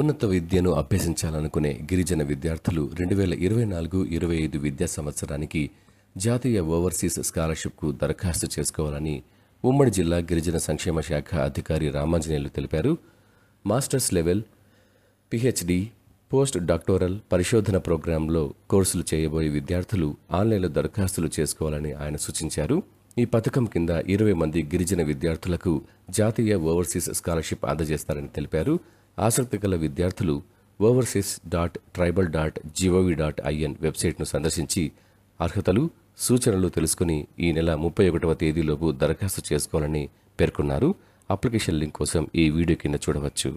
ఉన్నత విద్యను అభ్యసించాలనుకునే గిరిజన విద్యార్థులు రెండు వేల ఇరవై నాలుగు ఇరవై ఐదు విద్యా సంవత్సరానికి జాతీయ ఓవర్సీస్ స్కాలర్షిప్కు దరఖాస్తు చేసుకోవాలని ఉమ్మడి జిల్లా గిరిజన సంక్షేమ శాఖ అధికారి రామాంజనేయులు తెలిపారు masters level PhD post doctoral పరిశోధన ప్రోగ్రాంలో కోర్సులు చేయబోయే విద్యార్థులు ఆన్లైన్లో దరఖాస్తులు చేసుకోవాలని ఆయన సూచించారు ఈ పథకం కింద ఇరవై మంది గిరిజన విద్యార్థులకు జాతీయ ఓవర్సీస్ స్కాలర్షిప్ అందజేస్తారని తెలిపారు ఆసక్తి గల విద్యార్థులు overseas dot tribal dot GOV dot IN వెబ్సైట్ను సందర్శించి అర్హతలు సూచనలు తెలుసుకుని ఈ నెల ముప్పై ఒకటవ తేదీలోపు దరఖాస్తు చేసుకోవాలని పేర్కొన్నారు అప్లికేషన్ లింక్ కోసం ఈ వీడియో కింద చూడవచ్చు